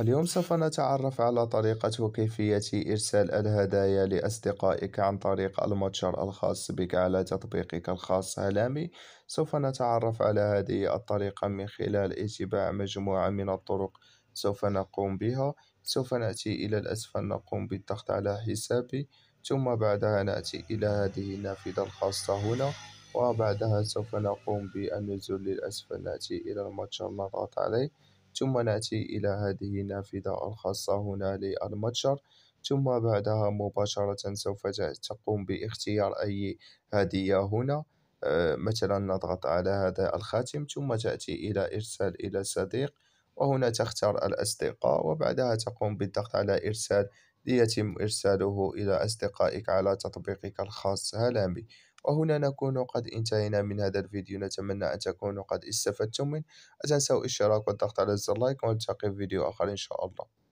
اليوم سوف نتعرف على طريقة وكيفية إرسال الهدايا لأصدقائك عن طريق المتجر الخاص بك على تطبيقك الخاص هلامي سوف نتعرف على هذه الطريقة من خلال اتباع مجموعة من الطرق سوف نقوم بها سوف نأتي إلى الأسفل نقوم بالضغط على حسابي ثم بعدها نأتي إلى هذه النافذة الخاصة هنا وبعدها سوف نقوم بالنزول للأسفل نأتي إلى المتجر نضغط عليه ثم نأتي إلى هذه النافذة الخاصة هنا للمتجر ثم بعدها مباشرة سوف تقوم باختيار أي هدية هنا آه، مثلا نضغط على هذا الخاتم ثم تأتي إلى إرسال إلى صديق وهنا تختار الأصدقاء وبعدها تقوم بالضغط على إرسال ليتم إرساله إلى أصدقائك على تطبيقك الخاص هلامي وهنا نكون قد انتهينا من هذا الفيديو نتمنى أن تكونوا قد استفدتم منه لا تنسوا الاشتراك والضغط على زر لايك ونلتقي في فيديو آخر إن شاء الله